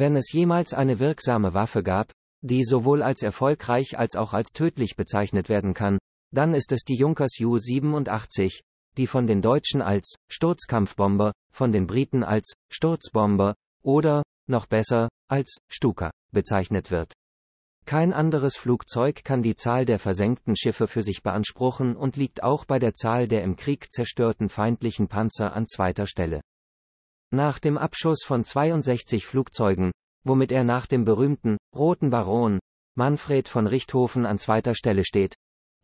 Wenn es jemals eine wirksame Waffe gab, die sowohl als erfolgreich als auch als tödlich bezeichnet werden kann, dann ist es die Junkers U-87, die von den Deutschen als Sturzkampfbomber, von den Briten als Sturzbomber oder, noch besser, als Stuka bezeichnet wird. Kein anderes Flugzeug kann die Zahl der versenkten Schiffe für sich beanspruchen und liegt auch bei der Zahl der im Krieg zerstörten feindlichen Panzer an zweiter Stelle. Nach dem Abschuss von 62 Flugzeugen, womit er nach dem berühmten Roten Baron Manfred von Richthofen an zweiter Stelle steht,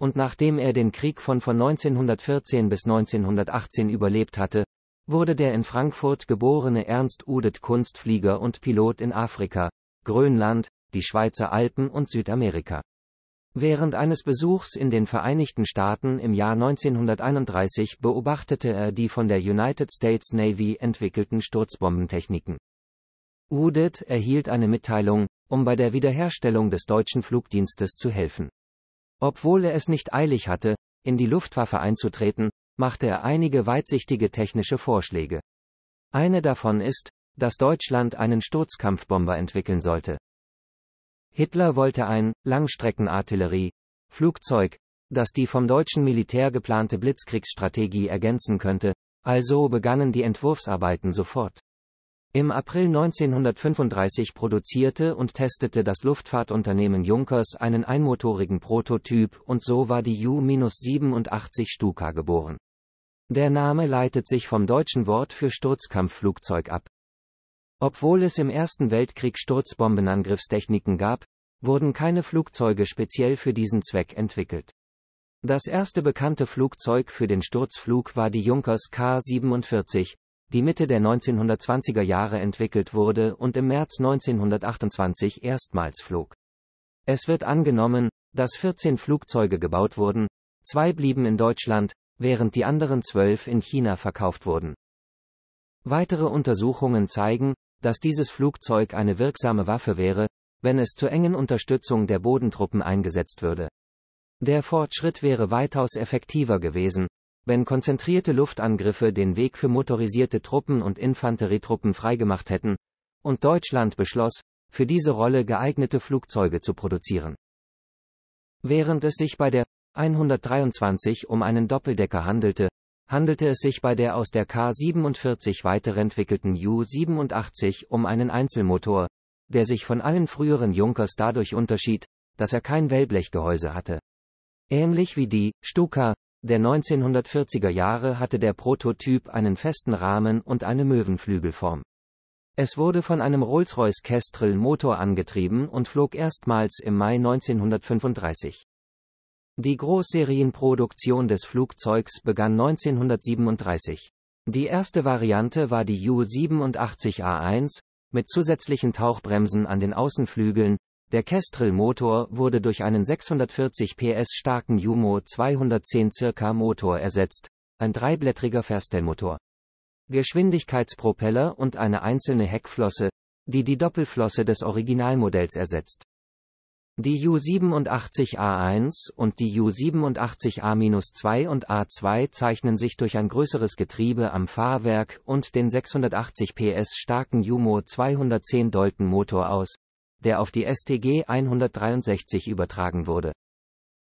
und nachdem er den Krieg von von 1914 bis 1918 überlebt hatte, wurde der in Frankfurt geborene Ernst Udet Kunstflieger und Pilot in Afrika, Grönland, die Schweizer Alpen und Südamerika. Während eines Besuchs in den Vereinigten Staaten im Jahr 1931 beobachtete er die von der United States Navy entwickelten Sturzbombentechniken. Udet erhielt eine Mitteilung, um bei der Wiederherstellung des deutschen Flugdienstes zu helfen. Obwohl er es nicht eilig hatte, in die Luftwaffe einzutreten, machte er einige weitsichtige technische Vorschläge. Eine davon ist, dass Deutschland einen Sturzkampfbomber entwickeln sollte. Hitler wollte ein Langstreckenartillerie Flugzeug, das die vom deutschen Militär geplante Blitzkriegsstrategie ergänzen könnte, also begannen die Entwurfsarbeiten sofort. Im April 1935 produzierte und testete das Luftfahrtunternehmen Junkers einen einmotorigen Prototyp und so war die U-87 Stuka geboren. Der Name leitet sich vom deutschen Wort für Sturzkampfflugzeug ab. Obwohl es im Ersten Weltkrieg Sturzbombenangriffstechniken gab, wurden keine Flugzeuge speziell für diesen Zweck entwickelt. Das erste bekannte Flugzeug für den Sturzflug war die Junkers K-47, die Mitte der 1920er Jahre entwickelt wurde und im März 1928 erstmals flog. Es wird angenommen, dass 14 Flugzeuge gebaut wurden, zwei blieben in Deutschland, während die anderen zwölf in China verkauft wurden. Weitere Untersuchungen zeigen, dass dieses Flugzeug eine wirksame Waffe wäre, wenn es zur engen Unterstützung der Bodentruppen eingesetzt würde. Der Fortschritt wäre weitaus effektiver gewesen, wenn konzentrierte Luftangriffe den Weg für motorisierte Truppen und Infanterietruppen freigemacht hätten, und Deutschland beschloss, für diese Rolle geeignete Flugzeuge zu produzieren. Während es sich bei der 123 um einen Doppeldecker handelte, handelte es sich bei der aus der K47 weiterentwickelten U87 um einen Einzelmotor, der sich von allen früheren Junkers dadurch unterschied, dass er kein Wellblechgehäuse hatte. Ähnlich wie die Stuka der 1940er Jahre hatte der Prototyp einen festen Rahmen und eine Möwenflügelform. Es wurde von einem Rolls-Royce Kestrel Motor angetrieben und flog erstmals im Mai 1935. Die Großserienproduktion des Flugzeugs begann 1937. Die erste Variante war die U-87A1, mit zusätzlichen Tauchbremsen an den Außenflügeln, der Kestrel-Motor wurde durch einen 640 PS starken Jumo 210 circa Motor ersetzt, ein dreiblättriger Verstellmotor. Geschwindigkeitspropeller und eine einzelne Heckflosse, die die Doppelflosse des Originalmodells ersetzt. Die U87A1 und die U87A-2 und A2 zeichnen sich durch ein größeres Getriebe am Fahrwerk und den 680 PS starken Jumo 210 Dolten Motor aus, der auf die STG 163 übertragen wurde.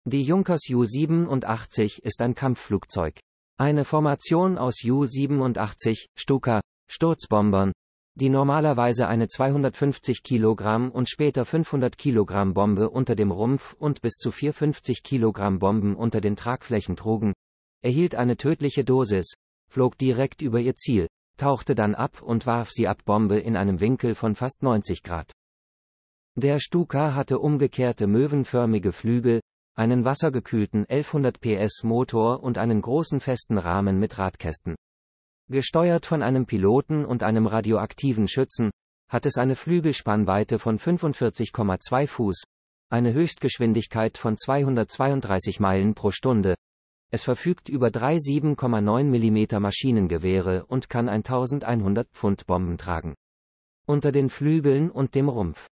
Die Junkers U87 ist ein Kampfflugzeug. Eine Formation aus U87, Stuka, Sturzbombern, die normalerweise eine 250 Kilogramm und später 500 Kilogramm Bombe unter dem Rumpf und bis zu 450 Kilogramm Bomben unter den Tragflächen trugen, erhielt eine tödliche Dosis, flog direkt über ihr Ziel, tauchte dann ab und warf sie ab Bombe in einem Winkel von fast 90 Grad. Der Stuka hatte umgekehrte möwenförmige Flügel, einen wassergekühlten 1100 PS Motor und einen großen festen Rahmen mit Radkästen. Gesteuert von einem Piloten und einem radioaktiven Schützen, hat es eine Flügelspannweite von 45,2 Fuß, eine Höchstgeschwindigkeit von 232 Meilen pro Stunde. Es verfügt über drei 7,9 mm Maschinengewehre und kann 1100 Pfund Bomben tragen. Unter den Flügeln und dem Rumpf.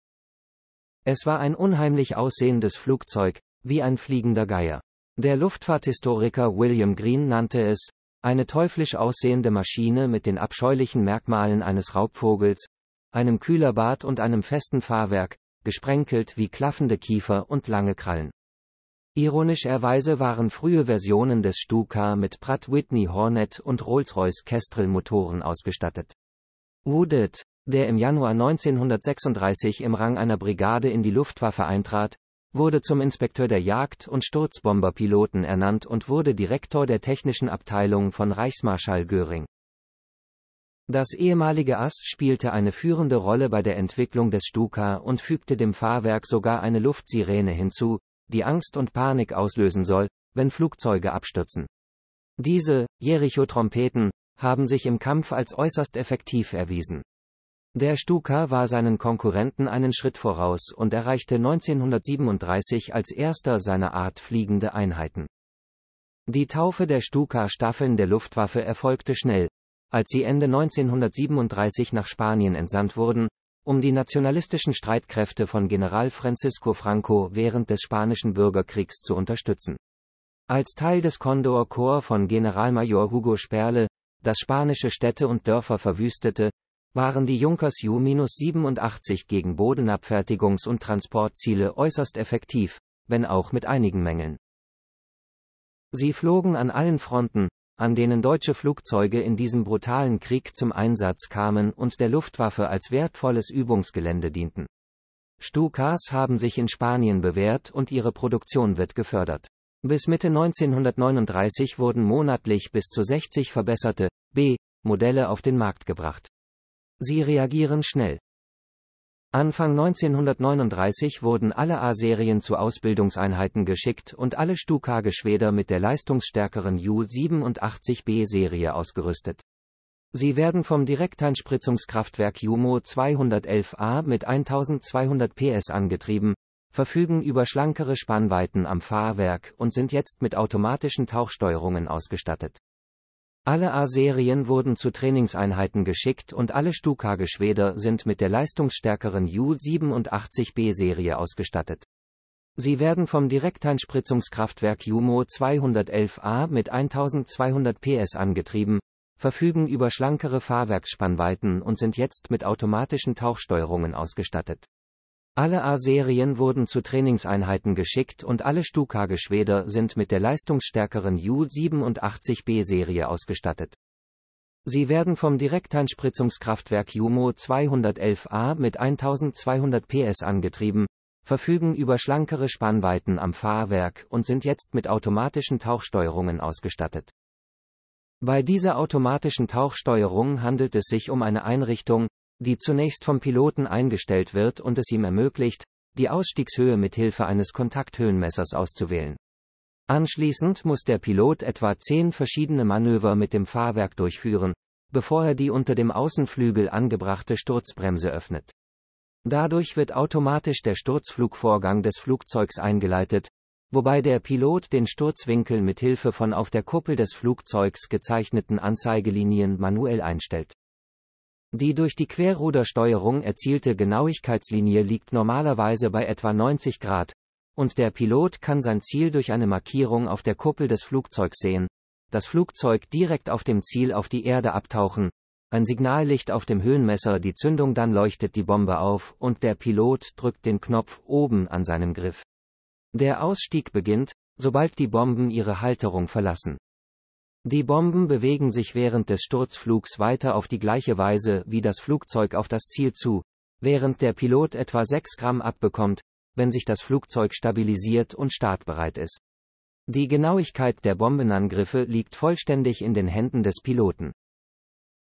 Es war ein unheimlich aussehendes Flugzeug, wie ein fliegender Geier. Der Luftfahrthistoriker William Green nannte es eine teuflisch aussehende Maschine mit den abscheulichen Merkmalen eines Raubvogels, einem Kühlerbad und einem festen Fahrwerk, gesprenkelt wie klaffende Kiefer und lange Krallen. Ironischerweise waren frühe Versionen des Stuka mit Pratt Whitney Hornet und Rolls-Royce Kestrel Motoren ausgestattet. Woodet, der im Januar 1936 im Rang einer Brigade in die Luftwaffe eintrat, wurde zum Inspekteur der Jagd- und Sturzbomberpiloten ernannt und wurde Direktor der technischen Abteilung von Reichsmarschall Göring. Das ehemalige Ast spielte eine führende Rolle bei der Entwicklung des Stuka und fügte dem Fahrwerk sogar eine Luftsirene hinzu, die Angst und Panik auslösen soll, wenn Flugzeuge abstürzen. Diese Jericho-Trompeten haben sich im Kampf als äußerst effektiv erwiesen. Der Stuka war seinen Konkurrenten einen Schritt voraus und erreichte 1937 als erster seiner Art fliegende Einheiten. Die Taufe der Stuka-Staffeln der Luftwaffe erfolgte schnell, als sie Ende 1937 nach Spanien entsandt wurden, um die nationalistischen Streitkräfte von General Francisco Franco während des spanischen Bürgerkriegs zu unterstützen. Als Teil des Condor Corps von Generalmajor Hugo Sperle, das spanische Städte und Dörfer verwüstete, waren die Junkers Ju-87 gegen Bodenabfertigungs- und Transportziele äußerst effektiv, wenn auch mit einigen Mängeln. Sie flogen an allen Fronten, an denen deutsche Flugzeuge in diesem brutalen Krieg zum Einsatz kamen und der Luftwaffe als wertvolles Übungsgelände dienten. Stukas haben sich in Spanien bewährt und ihre Produktion wird gefördert. Bis Mitte 1939 wurden monatlich bis zu 60 verbesserte B-Modelle auf den Markt gebracht. Sie reagieren schnell. Anfang 1939 wurden alle A-Serien zu Ausbildungseinheiten geschickt und alle Stuka-Geschwister mit der leistungsstärkeren u 87 b serie ausgerüstet. Sie werden vom Direkteinspritzungskraftwerk Jumo 211A mit 1200 PS angetrieben, verfügen über schlankere Spannweiten am Fahrwerk und sind jetzt mit automatischen Tauchsteuerungen ausgestattet. Alle A-Serien wurden zu Trainingseinheiten geschickt und alle Stuka-Geschwister sind mit der leistungsstärkeren u 87 b serie ausgestattet. Sie werden vom Direkteinspritzungskraftwerk Jumo 211A mit 1200 PS angetrieben, verfügen über schlankere Fahrwerksspannweiten und sind jetzt mit automatischen Tauchsteuerungen ausgestattet. Alle A-Serien wurden zu Trainingseinheiten geschickt und alle Stuka-Geschwäder sind mit der leistungsstärkeren u 87 b serie ausgestattet. Sie werden vom Direkteinspritzungskraftwerk Jumo 211A mit 1200 PS angetrieben, verfügen über schlankere Spannweiten am Fahrwerk und sind jetzt mit automatischen Tauchsteuerungen ausgestattet. Bei dieser automatischen Tauchsteuerung handelt es sich um eine Einrichtung, die zunächst vom Piloten eingestellt wird und es ihm ermöglicht, die Ausstiegshöhe mithilfe eines Kontakthöhenmessers auszuwählen. Anschließend muss der Pilot etwa zehn verschiedene Manöver mit dem Fahrwerk durchführen, bevor er die unter dem Außenflügel angebrachte Sturzbremse öffnet. Dadurch wird automatisch der Sturzflugvorgang des Flugzeugs eingeleitet, wobei der Pilot den Sturzwinkel mithilfe von auf der Kuppel des Flugzeugs gezeichneten Anzeigelinien manuell einstellt. Die durch die Querrudersteuerung erzielte Genauigkeitslinie liegt normalerweise bei etwa 90 Grad, und der Pilot kann sein Ziel durch eine Markierung auf der Kuppel des Flugzeugs sehen, das Flugzeug direkt auf dem Ziel auf die Erde abtauchen, ein Signallicht auf dem Höhenmesser die Zündung dann leuchtet die Bombe auf und der Pilot drückt den Knopf oben an seinem Griff. Der Ausstieg beginnt, sobald die Bomben ihre Halterung verlassen. Die Bomben bewegen sich während des Sturzflugs weiter auf die gleiche Weise wie das Flugzeug auf das Ziel zu, während der Pilot etwa 6 Gramm abbekommt, wenn sich das Flugzeug stabilisiert und startbereit ist. Die Genauigkeit der Bombenangriffe liegt vollständig in den Händen des Piloten.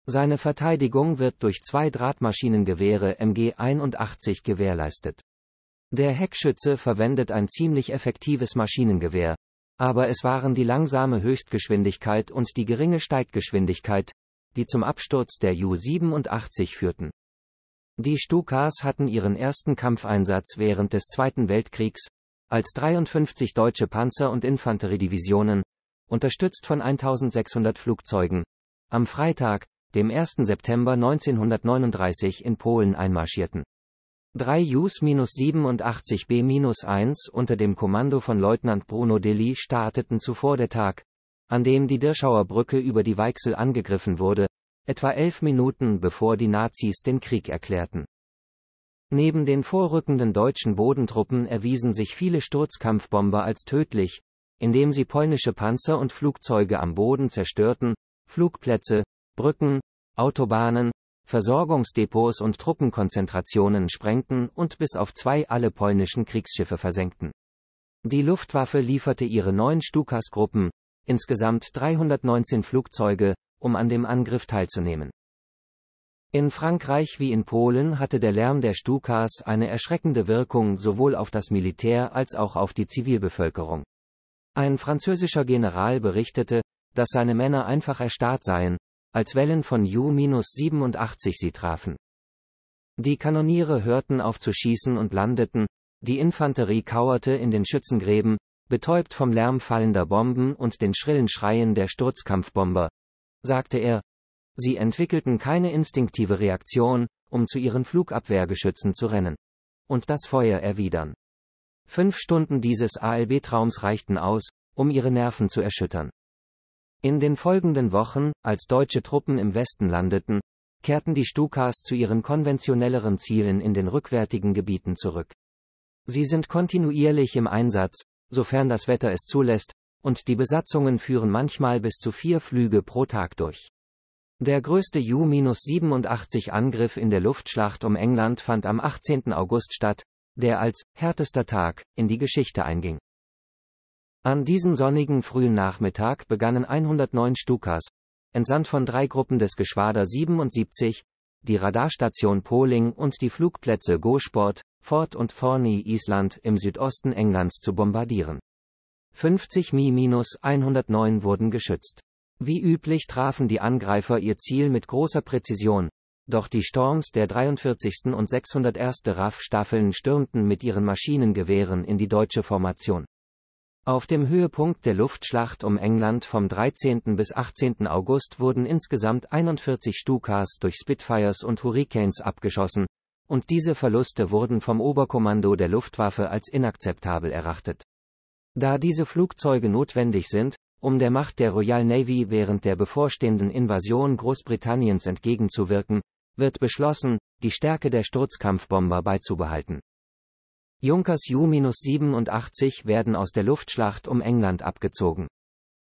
Seine Verteidigung wird durch zwei Drahtmaschinengewehre MG-81 gewährleistet. Der Heckschütze verwendet ein ziemlich effektives Maschinengewehr, aber es waren die langsame Höchstgeschwindigkeit und die geringe Steiggeschwindigkeit, die zum Absturz der u 87 führten. Die Stukas hatten ihren ersten Kampfeinsatz während des Zweiten Weltkriegs, als 53 deutsche Panzer- und Infanteriedivisionen, unterstützt von 1600 Flugzeugen, am Freitag, dem 1. September 1939 in Polen einmarschierten. 3 Jus-87b-1 unter dem Kommando von Leutnant Bruno Dilly starteten zuvor der Tag, an dem die Dirschauer Brücke über die Weichsel angegriffen wurde, etwa elf Minuten bevor die Nazis den Krieg erklärten. Neben den vorrückenden deutschen Bodentruppen erwiesen sich viele Sturzkampfbomber als tödlich, indem sie polnische Panzer und Flugzeuge am Boden zerstörten, Flugplätze, Brücken, Autobahnen, Versorgungsdepots und Truppenkonzentrationen sprengten und bis auf zwei alle polnischen Kriegsschiffe versenkten. Die Luftwaffe lieferte ihre neun Stukas-Gruppen, insgesamt 319 Flugzeuge, um an dem Angriff teilzunehmen. In Frankreich wie in Polen hatte der Lärm der Stukas eine erschreckende Wirkung sowohl auf das Militär als auch auf die Zivilbevölkerung. Ein französischer General berichtete, dass seine Männer einfach erstarrt seien, als Wellen von U-87 sie trafen. Die Kanoniere hörten auf zu schießen und landeten, die Infanterie kauerte in den Schützengräben, betäubt vom Lärm fallender Bomben und den schrillen Schreien der Sturzkampfbomber, sagte er. Sie entwickelten keine instinktive Reaktion, um zu ihren Flugabwehrgeschützen zu rennen. Und das Feuer erwidern. Fünf Stunden dieses ALB-Traums reichten aus, um ihre Nerven zu erschüttern. In den folgenden Wochen, als deutsche Truppen im Westen landeten, kehrten die Stukas zu ihren konventionelleren Zielen in den rückwärtigen Gebieten zurück. Sie sind kontinuierlich im Einsatz, sofern das Wetter es zulässt, und die Besatzungen führen manchmal bis zu vier Flüge pro Tag durch. Der größte U-87 Angriff in der Luftschlacht um England fand am 18. August statt, der als härtester Tag in die Geschichte einging. An diesem sonnigen frühen Nachmittag begannen 109 Stukas, entsandt von drei Gruppen des Geschwader 77, die Radarstation Poling und die Flugplätze Gosport, Fort und Forney Island im Südosten Englands zu bombardieren. 50 Mi-109 wurden geschützt. Wie üblich trafen die Angreifer ihr Ziel mit großer Präzision, doch die Storms der 43. und 601. RAF-Staffeln stürmten mit ihren Maschinengewehren in die deutsche Formation. Auf dem Höhepunkt der Luftschlacht um England vom 13. bis 18. August wurden insgesamt 41 Stukas durch Spitfires und Hurricanes abgeschossen, und diese Verluste wurden vom Oberkommando der Luftwaffe als inakzeptabel erachtet. Da diese Flugzeuge notwendig sind, um der Macht der Royal Navy während der bevorstehenden Invasion Großbritanniens entgegenzuwirken, wird beschlossen, die Stärke der Sturzkampfbomber beizubehalten. Junkers U-87 werden aus der Luftschlacht um England abgezogen.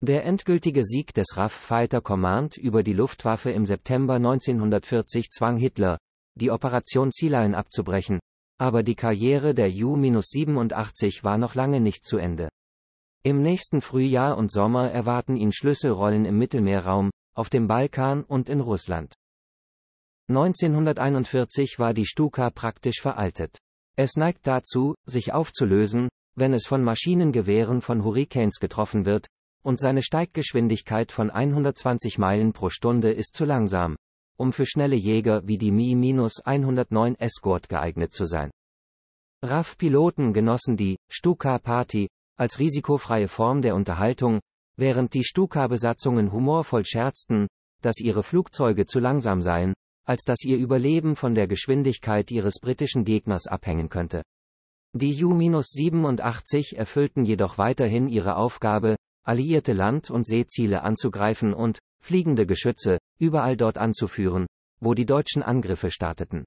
Der endgültige Sieg des RAF Fighter Command über die Luftwaffe im September 1940 zwang Hitler, die Operation Zielein abzubrechen, aber die Karriere der U-87 war noch lange nicht zu Ende. Im nächsten Frühjahr und Sommer erwarten ihn Schlüsselrollen im Mittelmeerraum, auf dem Balkan und in Russland. 1941 war die Stuka praktisch veraltet. Es neigt dazu, sich aufzulösen, wenn es von Maschinengewehren von Hurricanes getroffen wird, und seine Steiggeschwindigkeit von 120 Meilen pro Stunde ist zu langsam, um für schnelle Jäger wie die Mi-109 Escort geeignet zu sein. RAF-Piloten genossen die Stuka-Party als risikofreie Form der Unterhaltung, während die Stuka-Besatzungen humorvoll scherzten, dass ihre Flugzeuge zu langsam seien, als dass ihr Überleben von der Geschwindigkeit ihres britischen Gegners abhängen könnte. Die U-87 erfüllten jedoch weiterhin ihre Aufgabe, alliierte Land- und Seeziele anzugreifen und fliegende Geschütze überall dort anzuführen, wo die deutschen Angriffe starteten.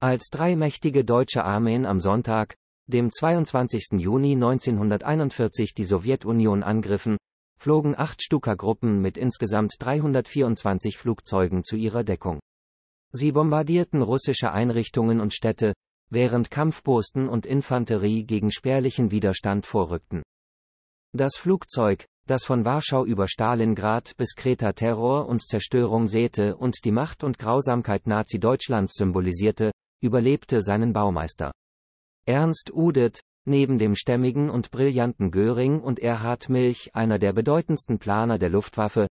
Als drei mächtige deutsche Armeen am Sonntag, dem 22. Juni 1941 die Sowjetunion angriffen, flogen acht Stuka-Gruppen mit insgesamt 324 Flugzeugen zu ihrer Deckung. Sie bombardierten russische Einrichtungen und Städte, während Kampfposten und Infanterie gegen spärlichen Widerstand vorrückten. Das Flugzeug, das von Warschau über Stalingrad bis Kreta Terror und Zerstörung säte und die Macht und Grausamkeit Nazi-Deutschlands symbolisierte, überlebte seinen Baumeister. Ernst Udet, Neben dem stämmigen und brillanten Göring und Erhard Milch, einer der bedeutendsten Planer der Luftwaffe,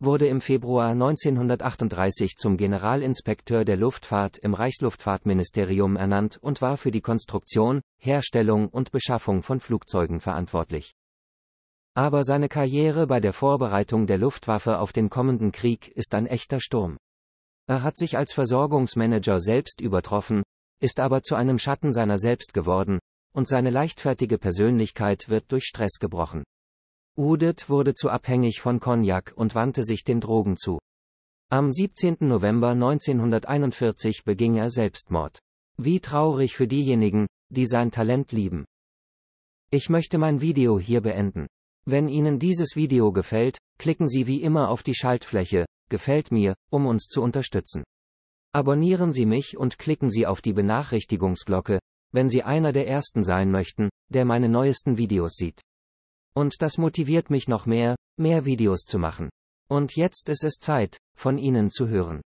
wurde im Februar 1938 zum Generalinspekteur der Luftfahrt im Reichsluftfahrtministerium ernannt und war für die Konstruktion, Herstellung und Beschaffung von Flugzeugen verantwortlich. Aber seine Karriere bei der Vorbereitung der Luftwaffe auf den kommenden Krieg ist ein echter Sturm. Er hat sich als Versorgungsmanager selbst übertroffen, ist aber zu einem Schatten seiner selbst geworden, und seine leichtfertige Persönlichkeit wird durch Stress gebrochen. Udet wurde zu abhängig von Cognac und wandte sich den Drogen zu. Am 17. November 1941 beging er Selbstmord. Wie traurig für diejenigen, die sein Talent lieben. Ich möchte mein Video hier beenden. Wenn Ihnen dieses Video gefällt, klicken Sie wie immer auf die Schaltfläche, gefällt mir, um uns zu unterstützen. Abonnieren Sie mich und klicken Sie auf die Benachrichtigungsglocke, wenn Sie einer der Ersten sein möchten, der meine neuesten Videos sieht. Und das motiviert mich noch mehr, mehr Videos zu machen. Und jetzt ist es Zeit, von Ihnen zu hören.